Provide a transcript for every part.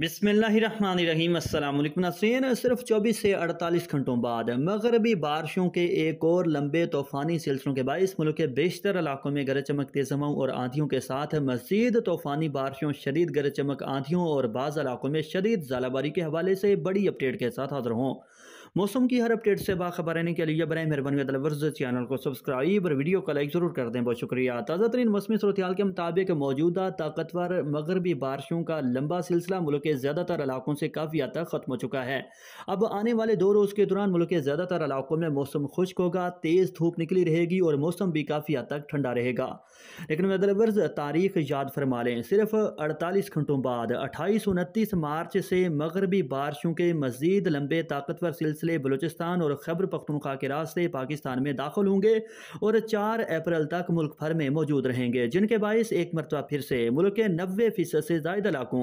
बिसमीम अल्लाम सिर्फ चौबीस से अड़तालीस घंटों बाद मगरबी बारिशों के एक और लंबे तूफ़ानी सिलसिलों के बायस मुल्क के बेशतर इलाकों में गरज चमक तेजमाओं और आंधियों के साथ मजीद तूफ़ानी बारिशों शदीद गरज चमक आंधियों और बाज़ इलाकों में शदीद जालाबारी के हवाले से बड़ी अपडेट के साथ हाजिर हों मौसम की हर अपडेट से बाखबर रहने के लिए बनाए मेहरबानी चैनल को सब्सक्राइब और वीडियो को लाइक ज़रूर कर दें बहुत शुक्रिया ताज़ा तरीन मौसमी सूरत के मुताबिक मौजूदा ताकतवर मगरबी बारिशों का लंबा सिलसिला मुल्क के ज़्यादातर इलाकों से काफ़ी हद तक ख़त्म हो चुका है अब आने वाले दो रोज़ के दौरान मुल्क के ज़्यादातर इलाकों में मौसम खुश्क होगा तेज़ धूप निकली रहेगी और मौसम भी काफ़ी हद तक ठंडा रहेगा लेकिन तलवर्ज तारीख याद फरमा लें सिर्फ अड़तालीस घंटों बाद अट्ठाईस उनतीस मार्च से मगरबी बारिशों के मजीद लंबे ताकतवर सिलसिले सिलसिले बलोचिस्तान और खैबर पख्तनख्वा के रास्ते पाकिस्तान में दाखिल होंगे और चार अप्रैल तक मुल्क भर में मौजूद रहेंगे जिनके बायस एक मरतबा फिर से मुल्क के नबे फ़ीसद से जायद इलाकों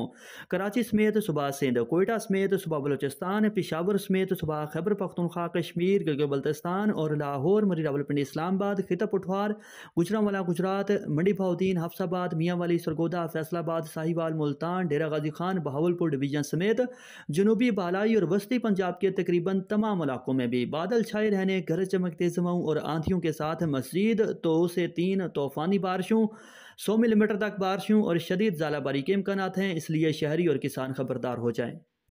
कराची समेत सुबह सिंध कोयटा समेत सुबह बलोचिस्तान पिशावर समेत सुबह खैबर पख्तनख्वा कश्मीर गगे बल्तिस्तान और लाहौर मरी रावलपिंडी इस्लामाबाद खिता पठवार गुजरावला गुजरात मंडी भाउद्दीन हफ्साबाद मियाँ वाली सरगोदा फैसलाबाद साहिवाल मुल्तान डेरा गाजी खान बहावलपुर डिवीजन समेत जनूबी बालाई और वस्ती पंजाब के तकरीबन तमाम इलाकों में भी बादल छाए रहने गरज तेज हवाओं और आंधियों के साथ मजीद दो तो से तीन तूफ़ानी बारिशों सौ मिलीमीटर तक बारिशों और शदीद जालाबारी के इम्कान हैं इसलिए शहरी और किसान खबरदार हो जाएं